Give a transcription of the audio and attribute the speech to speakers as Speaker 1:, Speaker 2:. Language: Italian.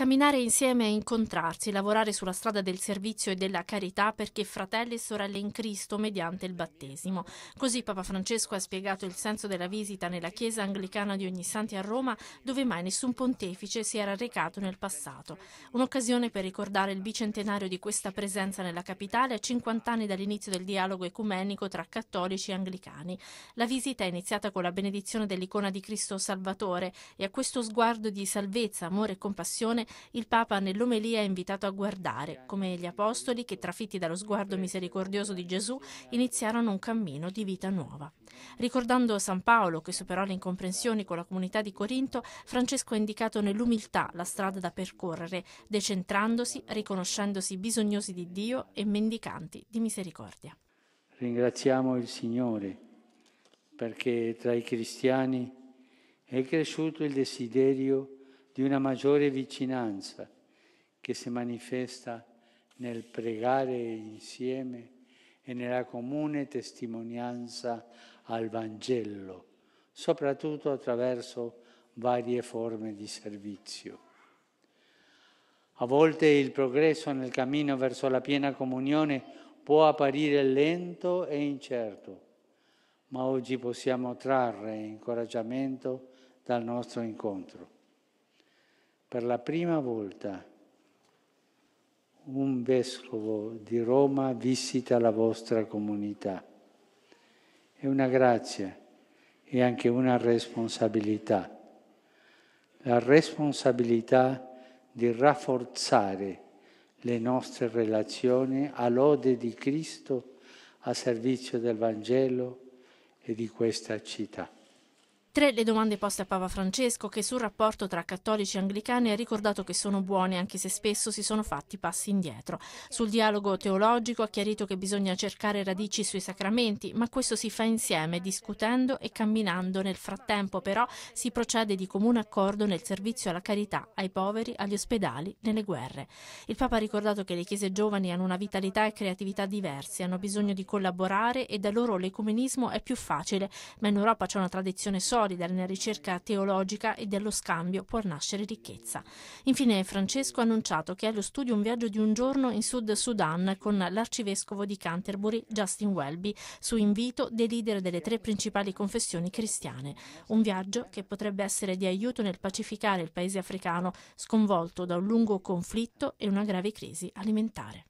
Speaker 1: camminare insieme e incontrarsi, lavorare sulla strada del servizio e della carità perché fratelli e sorelle in Cristo mediante il battesimo. Così Papa Francesco ha spiegato il senso della visita nella chiesa anglicana di Ognissanti a Roma, dove mai nessun pontefice si era recato nel passato. Un'occasione per ricordare il bicentenario di questa presenza nella capitale a 50 anni dall'inizio del dialogo ecumenico tra cattolici e anglicani. La visita è iniziata con la benedizione dell'icona di Cristo Salvatore e a questo sguardo di salvezza, amore e compassione il Papa nell'omelia è invitato a guardare, come gli apostoli che, trafitti dallo sguardo misericordioso di Gesù, iniziarono un cammino di vita nuova. Ricordando San Paolo che superò le incomprensioni con la comunità di Corinto, Francesco ha indicato nell'umiltà la strada da percorrere, decentrandosi, riconoscendosi bisognosi di Dio e mendicanti di misericordia.
Speaker 2: Ringraziamo il Signore perché tra i cristiani è cresciuto il desiderio di una maggiore vicinanza che si manifesta nel pregare insieme e nella comune testimonianza al Vangelo, soprattutto attraverso varie forme di servizio. A volte il progresso nel cammino verso la piena comunione può apparire lento e incerto, ma oggi possiamo trarre incoraggiamento dal nostro incontro per la prima volta un vescovo di Roma visita la vostra comunità. È una grazia e anche una responsabilità. La responsabilità di rafforzare le nostre relazioni all'ode di Cristo a servizio del Vangelo e di questa città.
Speaker 1: Tre le domande poste a Papa Francesco che sul rapporto tra cattolici e anglicani ha ricordato che sono buone anche se spesso si sono fatti passi indietro. Sul dialogo teologico ha chiarito che bisogna cercare radici sui sacramenti, ma questo si fa insieme, discutendo e camminando. Nel frattempo però si procede di comune accordo nel servizio alla carità, ai poveri, agli ospedali, nelle guerre. Il Papa ha ricordato che le chiese giovani hanno una vitalità e creatività diverse, hanno bisogno di collaborare e da loro l'ecumenismo è più facile, ma in Europa c'è una tradizione solida solida nella ricerca teologica e dello scambio può nascere ricchezza. Infine Francesco ha annunciato che è allo studio un viaggio di un giorno in Sud Sudan con l'arcivescovo di Canterbury Justin Welby su invito dei leader delle tre principali confessioni cristiane. Un viaggio che potrebbe essere di aiuto nel pacificare il paese africano sconvolto
Speaker 2: da un lungo conflitto e una grave crisi alimentare.